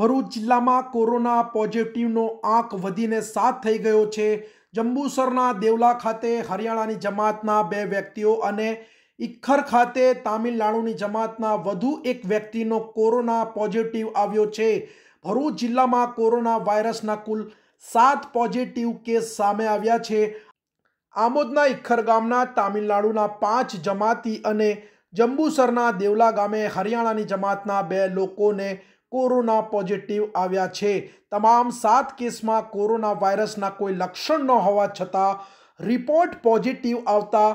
ભરૂચ જિલ્લામાં કોરોના પોઝિટિવનો આંક વધીને સાત થઈ ગયો છે જંબુસરના દેવલા ખાતે હરિયાણાની જમાતના બે વ્યક્તિઓ અને ઇખર ખાતે તામિલનાડુની જમાતના વધુ એક વ્યક્તિનો કોરોના પોઝિટિવ આવ્યો છે ભરૂચ જિલ્લામાં કોરોના વાયરસના કુલ સાત પોઝિટિવ કેસ સામે આવ્યા છે આમોદના ઇખર ગામના તામિલનાડુના પાંચ જમાતી અને જંબુસરના દેવલા ગામે હરિયાણાની જમાતના બે લોકોને કોરોના પોઝિટિવ આવ્યા છે તમામ સાત કેસમાં કોરોના વાયરસના કોઈ લક્ષણ ન હોવા છતાં રિપોર્ટ પોઝિટિવ આવતા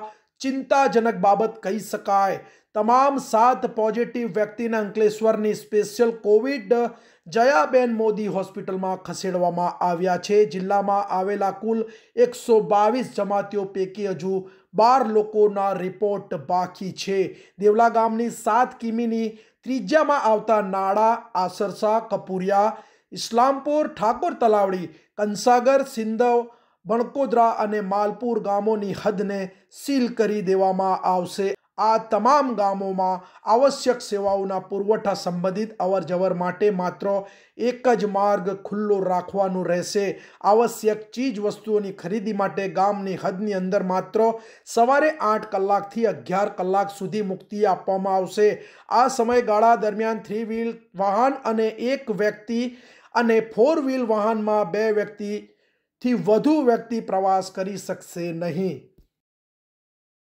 ચિંતાજનક બાબત કહી શકાય તમામ સાત પોઝિટિવ વ્યક્તિને અંકલેશ્વરની સ્પેશિયલ કોવિડ જયાબેન મોદી હોસ્પિટલમાં ખસેડવામાં આવ્યા છે જિલ્લામાં આવેલા કુલ એકસો બાવીસ જમાતીઓ પૈકી હજુ બાર લોકોના રિપોર્ટ બાકી છે દેવલા ગામની સાત કિમીની ત્રીજામાં આવતા નાડા આસરસા કપુરિયા ઇસ્લામપુર ઠાકોર તલાવડી કંસાગર સિંધવ બણકોદરા અને માલપુર ગામોની હદને સીલ કરી દેવામાં આવશે આ તમામ ગામોમાં આવશ્યક સેવાઓના પુરવઠા સંબંધિત અવરજવર માટે માત્ર એક જ માર્ગ ખુલ્લો રાખવાનું રહેશે આવશ્યક ચીજ વસ્તુઓની ખરીદી માટે ગામની હદની અંદર માત્ર સવારે આઠ કલાકથી અગિયાર કલાક સુધી મુક્તિ આપવામાં આવશે આ સમયગાળા દરમિયાન થ્રી વ્હીલ વાહન અને એક વ્યક્તિ અને ફોર વ્હીલ વાહનમાં બે વ્યક્તિથી વધુ વ્યક્તિ પ્રવાસ કરી શકશે નહીં